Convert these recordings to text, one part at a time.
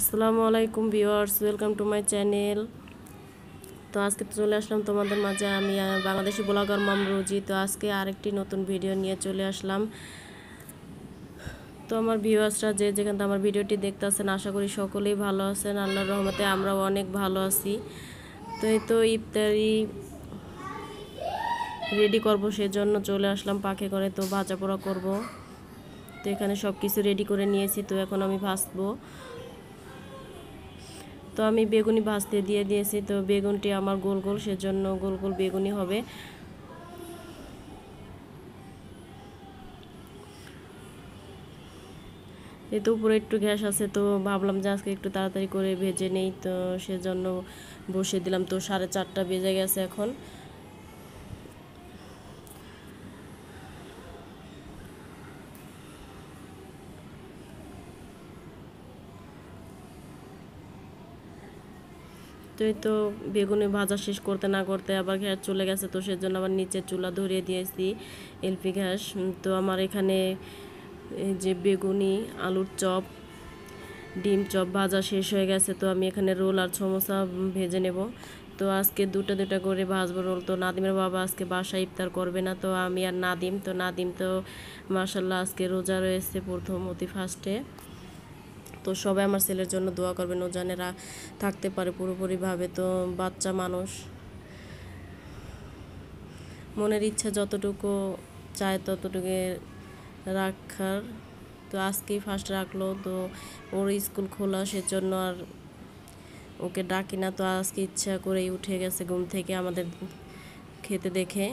আসসালামু আলাইকুম viewers welcome to my channel তো আজকে তো চলে আসলাম তোমাদের মাঝে আমি বাংলাদেশি ব্লগার রুজি তো আজকে আরেকটি নতুন ভিডিও নিয়ে চলে আসলাম তো আমার ভিউয়ার্সরা যে যেখান থেকে আমার ভিডিওটি দেখতেছেন আশা করি সকলেই ভালো আছেন আল্লাহর রহমতে আমরাও অনেক ভালো আছি তো এই তো ইফতারি রেডি করবো সেজন্য চলে আসলাম পাখে করে তো ভাজা পোড়া করবো তো এখানে সব কিছু রেডি করে নিয়েছি তো এখন আমি ভাজবো তো আমি বেগুনি ভাজতে দিয়ে দিয়েছি তো বেগুনটি আমার গোল গোল সেজন্য গোল গোল বেগুনি হবে যেহেতু উপরে একটু গ্যাস আছে তো ভাবলাম যে আজকে একটু তাড়াতাড়ি করে ভেজে নেই তো সেজন্য বসে দিলাম তো সাড়ে চারটা বেজে গেছে এখন তুই তো বেগুনে ভাজা শেষ করতে না করতে আবার ঘ্যাস চলে গেছে তো সেজন্য আবার নিচে চুলা ধরিয়ে দিয়েছি এলপি গ্যাস তো আমার এখানে যে বেগুনি আলুর চপ ডিম চপ ভাজা শেষ হয়ে গেছে তো আমি এখানে রোল আর সমোসা ভেজে নেব তো আজকে দুটো দুটো করে ভাজবো রোল তো নাদিমের বাবা আজকে বাসায় ইফতার করবে না তো আমি আর নাদিম তো নাদিম তো মাসাল্লাহ আজকে রোজা রয়েছে প্রথম অতি ফার্স্টে তো সবাই আমার ছেলের জন্য দোয়া করবেন ও জানেরা থাকতে পারে পুরোপুরিভাবে তো বাচ্চা মানুষ মনের ইচ্ছা যতটুকু চায় ততটুকু রাখার তো আজকেই ফার্স্ট রাখলো তো ওর স্কুল খোলা সেজন্য আর ওকে ডাকি না তো আজকে ইচ্ছা করেই উঠে গেছে ঘুম থেকে আমাদের খেতে দেখে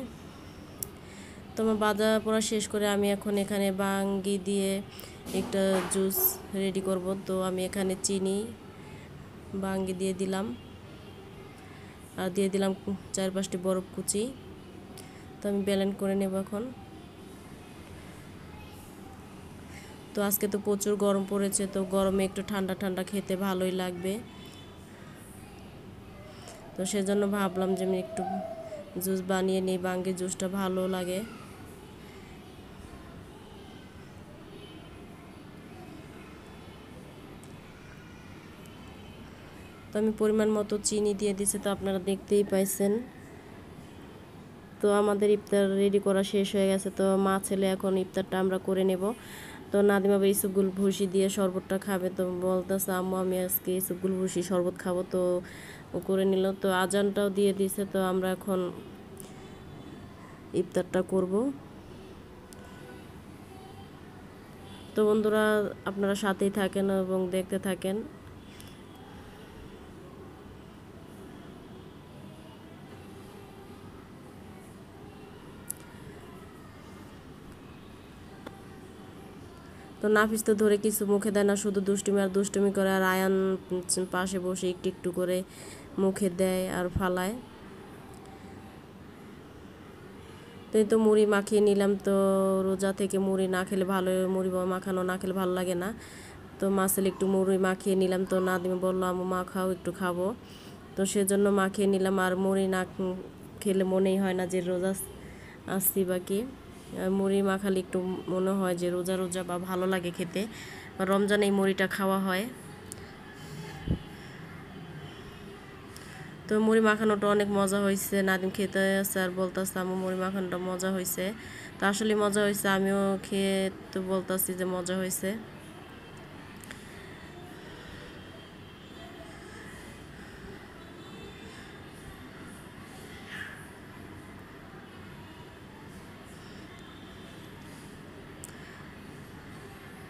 তোমার বাজার পড়া শেষ করে আমি এখন এখানে বাঙ্গি দিয়ে একটা জুস রেডি করব তো আমি এখানে চিনি বাঙ্গি দিয়ে দিলাম আর দিয়ে দিলাম চার পাঁচটি বরফ কুচি তো আমি ব্যালেন্স করে নেব এখন তো আজকে তো প্রচুর গরম পড়েছে তো গরমে একটু ঠান্ডা ঠান্ডা খেতে ভালোই লাগবে তো সেজন্য ভাবলাম যে আমি একটু জুস বানিয়ে নিই বাঙ্গি জুসটা ভালো লাগে তো আমি পরিমাণ মতো চিনি দিয়ে দিছি তো আপনারা দেখতেই পাইছেন তো আমাদের ইফতার রেডি করা শেষ হয়ে গেছে তো মা ছেলে এখন ইফতারটা আমরা করে নেব তো নাদিমা ভাই গুল ভুসি দিয়ে শরবতটা খাবে তো বলতেছে আম্মু আমি আজকে গুল ভুসি শরবত খাবো তো করে নিল তো আজানটাও দিয়ে দিছে তো আমরা এখন ইফতারটা করব তো বন্ধুরা আপনারা সাথেই থাকেন এবং দেখতে থাকেন তো নাফিস তো ধরে কিছু মুখে দেয় না শুধু দুষ্টুমি আর দুষ্টুমি করে আর আয়ান পাশে বসে একটু একটু করে মুখে দেয় আর ফালায় তো তো মুড়ি মাখিয়ে নিলাম তো রোজা থেকে মুড়ি না খেলে ভালো মুড়ি মাখানো না খেলে ভালো লাগে না তো মাসেল একটু মুড়ি মাখিয়ে নিলাম তো নাদিমে বললো আমি মা খাও একটু খাবো তো সেজন্য মাখিয়ে নিলাম আর মুড়ি না খেলে মনেই হয় না যে রোজা আসছি বা কি মুড়ি মাখালে একটু মনে হয় যে রোজা রোজা বা ভালো লাগে খেতে রমজানে এই মুড়িটা খাওয়া হয় তো মুড়ি মাখানোটা অনেক মজা হয়েছে নাদিম খেতে আছে আর বলতেছে আমার মুড়ি মাখানোটা মজা হয়েছে তা আসলে মজা হয়েছে আমিও খেয়ে তো বলতেছি যে মজা হয়েছে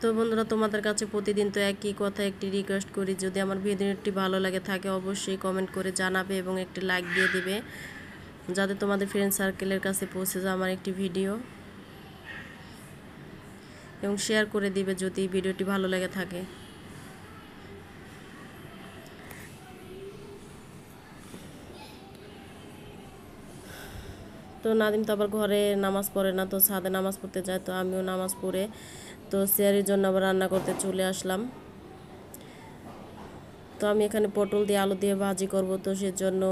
তো বন্ধুরা তোমাদের কাছে প্রতিদিন তো একই কথা একটি রিকোয়েস্ট করি যদি আমার ভিডিওটি ভালো লাগে থাকে অবশ্যই কমেন্ট করে জানাবে এবং একটি লাইক দিয়ে দেবে যাতে তোমাদের ফ্রেন্ড সার্কেলের কাছে পৌঁছে যায় আমার একটি ভিডিও এবং শেয়ার করে দিবে যদি ভিডিওটি ভালো লাগে থাকে তো নাদিম তো আবার ঘরে নামাজ পড়ে না তো ছাদে নামাজ পড়তে যায় তো আমিও নামাজ পড়ে তো সিয়ারির জন্য আবার রান্না করতে চলে আসলাম তো আমি এখানে পটল দিয়ে আলু দিয়ে ভাজি করব তো সেজন্য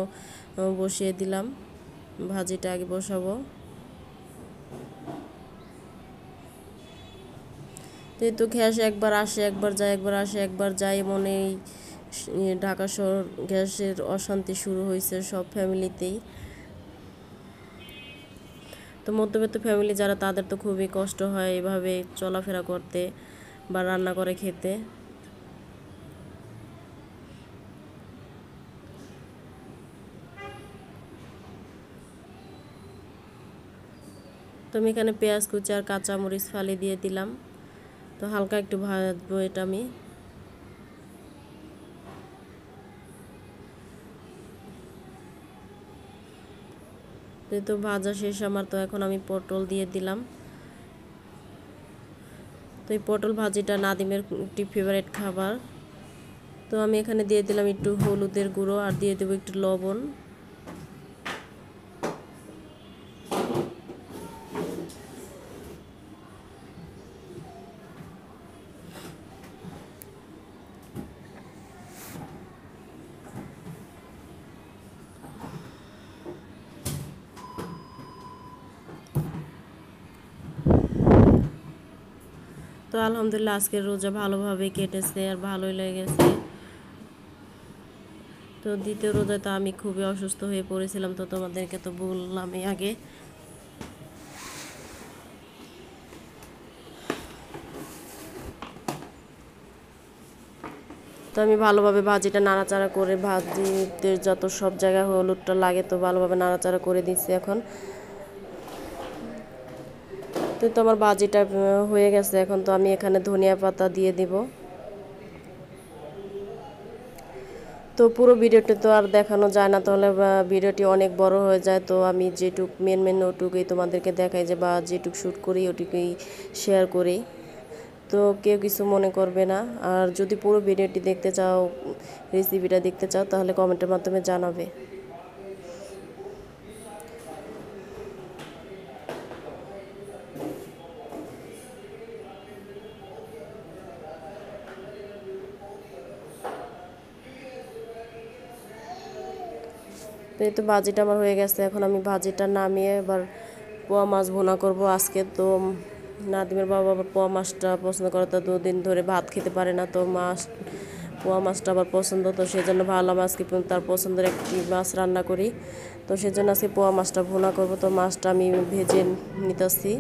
বসিয়ে দিলাম ভাজিটা আগে বসাবো তো গ্যাস একবার আসে একবার যায় একবার আসে একবার যায় মনে ঢাকা শহর গ্যাসের অশান্তি শুরু হয়েছে সব ফ্যামিলিতেই তো মধ্যবিত্ত ফ্যামিলি যারা তাদের তো খুবই কষ্ট হয় এভাবে চলাফেরা করতে বা রান্না করে খেতে তো আমি এখানে পেঁয়াজ কুচি আর কাঁচামরিচ ফালি দিয়ে দিলাম তো হালকা একটু ভাজবো এটা আমি যেহেতু ভাজা শেষ আমার তো এখন আমি পটল দিয়ে দিলাম তো এই পটল ভাজিটা নাদিমের একটি ফেভারেট খাবার তো আমি এখানে দিয়ে দিলাম একটু হলুদের গুঁড়ো আর দিয়ে দেবো একটু লবণ তো আলহামদুলিল্লাহ আজকের রোজা ভালোভাবে কেটেছে আর ভালোই লেগেছে তো দ্বিতীয় রোজা তো আমি খুবই অসুস্থ হয়ে পড়েছিলাম তো তোমাদেরকে তো বললামই আগে তো আমি ভালোভাবে ভাজিটা নাড়াচাড়া করে ভাজিতে যত সব জায়গায় হলুদটা লাগে তো ভালোভাবে নাড়াচাড়া করে দিচ্ছি এখন তো তো আমার বাজিটা হয়ে গেছে এখন তো আমি এখানে ধনিয়া পাতা দিয়ে দিব তো পুরো ভিডিওটি তো আর দেখানো যায় না তাহলে ভিডিওটি অনেক বড় হয়ে যায় তো আমি যেটুক মেন মেন ওটুকুই তোমাদেরকে দেখাই যে বা যেটুক শ্যুট করি ওটুকুই শেয়ার করি তো কেউ কিছু মনে করবে না আর যদি পুরো ভিডিওটি দেখতে চাও রেসিপিটা দেখতে চাও তাহলে কমেন্টের মাধ্যমে জানাবে যেহেতু তো ভাজিটা আমার হয়ে গেছে এখন আমি ভাজিটা নামিয়ে এবার পোয়া মাছ ভোনা করব আজকে তো নাদিমের বাবা আবার পোয়া মাছটা পছন্দ করে তো দুদিন ধরে ভাত খেতে পারে না তো মাছ পোয়া মাছটা আবার পছন্দ তো সেই জন্য মাছ কি তার পছন্দের একটি মাছ রান্না করি তো সেই জন্য আজকে পোয়া মাছটা ভোনা করব তো মাছটা আমি ভেজে নিতেছি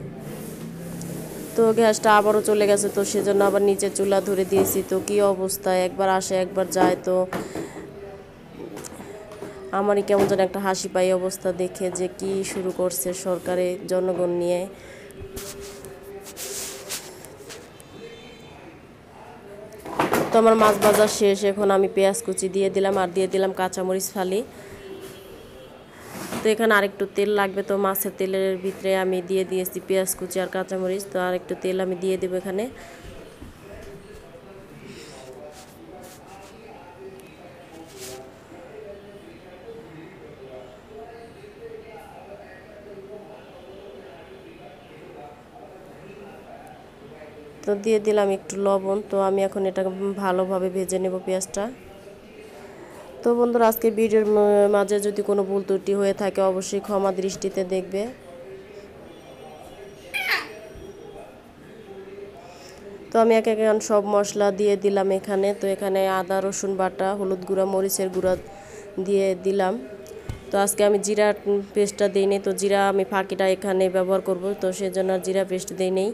তো গ্যাসটা আবারও চলে গেছে তো সেজন্য আবার নিচে চুলা ধরে দিয়েছি তো কি অবস্থা একবার আসে একবার যায় তো আমারই কেমন যেন একটা হাসি পাই অবস্থা দেখে যে কি শুরু করছে সরকারে জনগণ নিয়ে তো আমার মাছ বাজার শেষ এখন আমি পেঁয়াজ কুচি দিয়ে দিলাম আর দিয়ে দিলাম কাঁচামরিচ ফালি তো এখানে আরেকটু তেল লাগবে তো মাছের তেলের ভিতরে আমি দিয়ে দিয়েছি পেঁয়াজ কুচি আর কাঁচামরিচ তো আরেকটু তেল আমি দিয়ে দেবো এখানে তো দিয়ে দিলাম একটু লবণ তো আমি এখন এটা ভালোভাবে ভেজে নেব পেঁয়াজটা তো বন্ধুরা আজকে ভিডিওর মাঝে যদি কোনো ভুল ত্রুটি হয়ে থাকে অবশ্যই ক্ষমা দৃষ্টিতে দেখবে তো আমি এক এখন সব মশলা দিয়ে দিলাম এখানে তো এখানে আদা রসুন বাটা হলুদ গুঁড়া মরিচের গুঁড়া দিয়ে দিলাম তো আজকে আমি জিরা পেস্টটা দিই তো জিরা আমি ফাঁকিটা এখানে ব্যবহার করব তো সেজন্য জিরা পেস্ট দিই নেই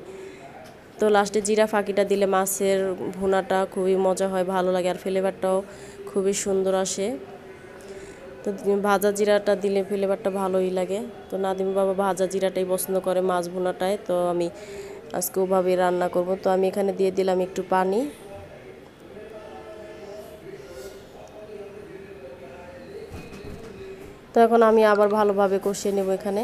তো লাস্টে জিরা ফাঁকিটা দিলে মাছের ভুনাটা খুবই মজা হয় ভালো লাগে আর ফ্লেভারটাও খুবই সুন্দর আসে তো ভাজা জিরাটা দিলে ফ্লেভারটা ভালোই লাগে তো নাদিম বাবা ভাজা জিরাটাই পছন্দ করে মাছ ভুনাটায় তো আমি আজকে ওভাবেই রান্না করব তো আমি এখানে দিয়ে দিলাম একটু পানি তো এখন আমি আবার ভালোভাবে কষিয়ে নেব এখানে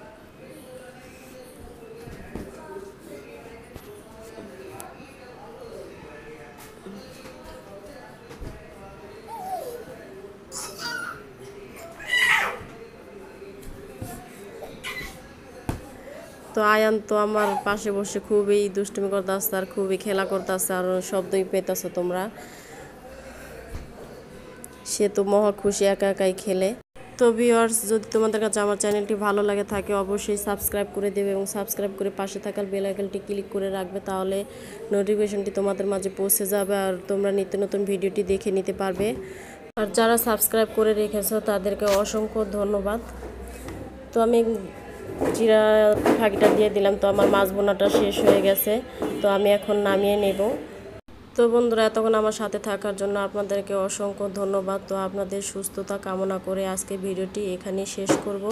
তো আয়ান তো আমার পাশে বসে খুবই দুষ্টুমি করতেছে আর খুবই খেলা করতেছে আর শব্দই পেতেছো তোমরা সে তো মহা খুশি একা একাই খেলে তো ভিওয়ার্স যদি তোমাদের কাছে আমার চ্যানেলটি ভালো লাগে থাকে অবশ্যই সাবস্ক্রাইব করে দেবে এবং সাবস্ক্রাইব করে পাশে থাকার বেল আইকনটি ক্লিক করে রাখবে তাহলে নোটিফিকেশনটি তোমাদের মাঝে পৌঁছে যাবে আর তোমরা নিত্য নতুন ভিডিওটি দেখে নিতে পারবে আর যারা সাবস্ক্রাইব করে রেখেছো তাদেরকে অসংখ্য ধন্যবাদ তো আমি জিরা ফাঁকিটা দিয়ে দিলাম তো আমার মাছ বোনাটা শেষ হয়ে গেছে তো আমি এখন নামিয়ে নেব তো বন্ধুরা এতক্ষণ আমার সাথে থাকার জন্য আপনাদেরকে অসংখ্য ধন্যবাদ তো আপনাদের সুস্থতা কামনা করে আজকে ভিডিওটি এখানেই শেষ করব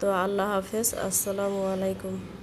তো আল্লাহ হাফেজ আসসালামু আলাইকুম